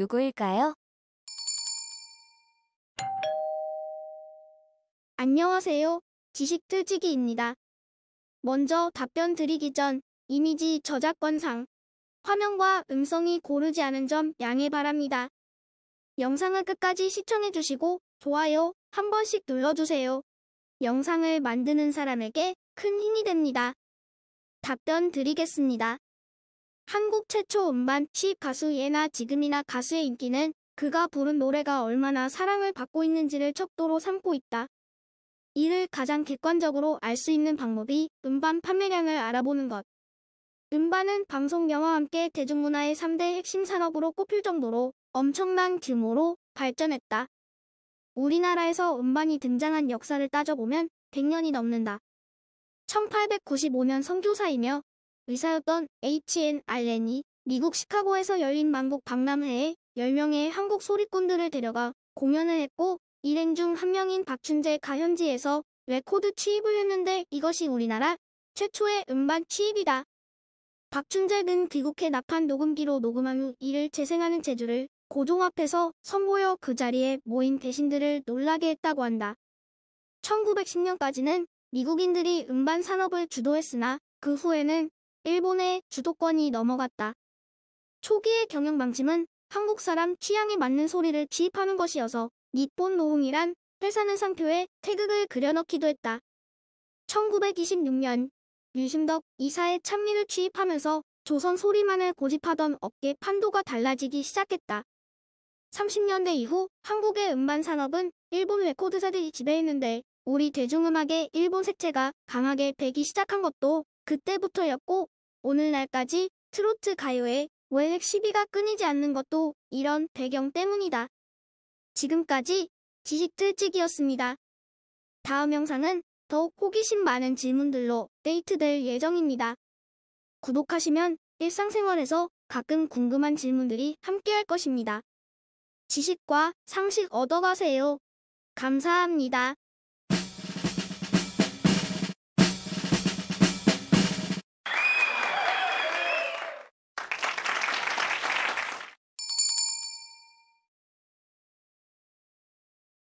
누구일까요? 안녕하세요. 지식틀치기입니다. 먼저 답변 드리기 전 이미지 저작권상 화면과 음성이 고르지 않은 점 양해 바랍니다. 영상을 끝까지 시청해주시고 좋아요 한 번씩 눌러주세요. 영상을 만드는 사람에게 큰 힘이 됩니다. 답변 드리겠습니다. 한국 최초 음반 시 가수 예나 지금이나 가수의 인기는 그가 부른 노래가 얼마나 사랑을 받고 있는지를 척도로 삼고 있다. 이를 가장 객관적으로 알 수 있는 방법이 음반 판매량을 알아보는 것. 음반은 방송 영화와 함께 대중문화의 3대 핵심 산업으로 꼽힐 정도로 엄청난 규모로 발전했다. 우리나라에서 음반이 등장한 역사를 따져보면 100년이 넘는다. 1895년 성교사이며 의사였던 H.N. 알렌이 미국 시카고에서 열린 만국 박람회에 10명의 한국 소리꾼들을 데려가 공연을 했고 일행 중 한 명인 박춘재가 현지에서 레코드 취입을 했는데 이것이 우리나라 최초의 음반 취입이다. 박춘재는 귀국해 낙한 녹음기로 녹음한 후 이를 재생하는 재주를 고종 앞에서 선보여 그 자리에 모인 대신들을 놀라게 했다고 한다. 1910년까지는 미국인들이 음반 산업을 주도했으나 그 후에는 일본의 주도권이 넘어갔다. 초기의 경영 방침은 한국 사람 취향에 맞는 소리를 취입하는 것이어서 니폰 노홍이란 회사는 상표에 태극을 그려넣기도 했다. 1926년 유심덕 이사의 찬미를 취입하면서 조선 소리만을 고집하던 업계 판도가 달라지기 시작했다. 30년대 이후 한국의 음반 산업은 일본 레코드사들이 지배했는데 우리 대중음악의 일본 색채가 강하게 배기 시작한 것도 그때부터였고 오늘날까지 트로트 가요에 외핵 시비가 끊이지 않는 것도 이런 배경 때문이다. 지금까지 지식틀찍이었습니다. 다음 영상은 더욱 호기심 많은 질문들로 데이트될 예정입니다. 구독하시면 일상생활에서 가끔 궁금한 질문들이 함께할 것입니다. 지식과 상식 얻어가세요. 감사합니다.